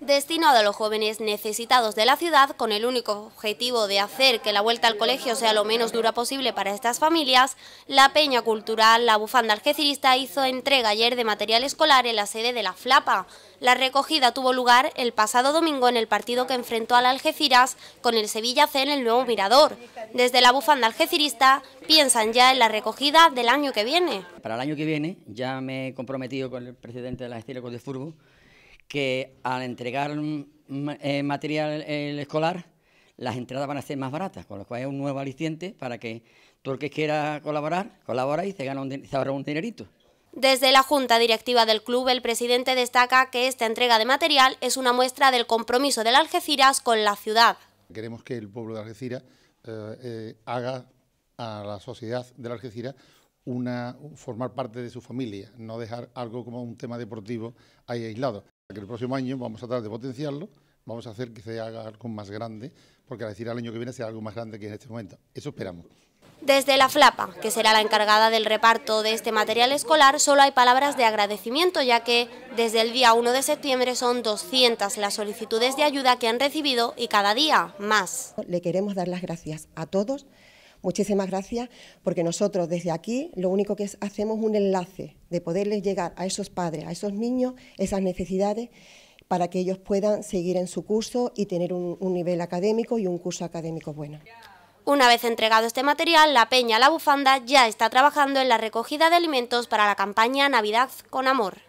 destinado a los jóvenes necesitados de la ciudad con el único objetivo de hacer que la vuelta al colegio sea lo menos dura posible para estas familias, la Peña Cultural La Bufanda Algecirista hizo entrega ayer de material escolar en la sede de la FLAPA. La recogida tuvo lugar el pasado domingo en el partido que enfrentó al Algeciras con el Sevilla C en el nuevo Mirador. Desde la Bufanda Algecirista piensan ya en la recogida del año que viene. Para el año que viene ya me he comprometido con el presidente de la Estílicos de Furbo que al entregar eh, material escolar, las entradas van a ser más baratas, con lo cual es un nuevo aliciente para que todo el que quiera colaborar, colabora y se, gana ahorra un dinerito. Desde la Junta Directiva del Club, el presidente destaca que esta entrega de material es una muestra del compromiso del Algeciras con la ciudad. Queremos que el pueblo de Algeciras eh, eh, haga a la sociedad de la Algeciras una, formar parte de su familia, no dejar algo como un tema deportivo ahí aislado. Que el próximo año vamos a tratar de potenciarlo, vamos a hacer que sea algo más grande, porque al decir al año que viene será algo más grande que en este momento. Eso esperamos. Desde la Flapa, que será la encargada del reparto de este material escolar, solo hay palabras de agradecimiento, ya que desde el día 1 de septiembre son 200 las solicitudes de ayuda que han recibido y cada día más. Le queremos dar las gracias a todos Muchísimas gracias, porque nosotros desde aquí lo único que hacemos es, un enlace de poderles llegar a esos padres, a esos niños, esas necesidades para que ellos puedan seguir en su curso y tener un, un nivel académico y un curso académico bueno. Una vez entregado este material, la Peña La Bufanda ya está trabajando en la recogida de alimentos para la campaña Navidad con Amor.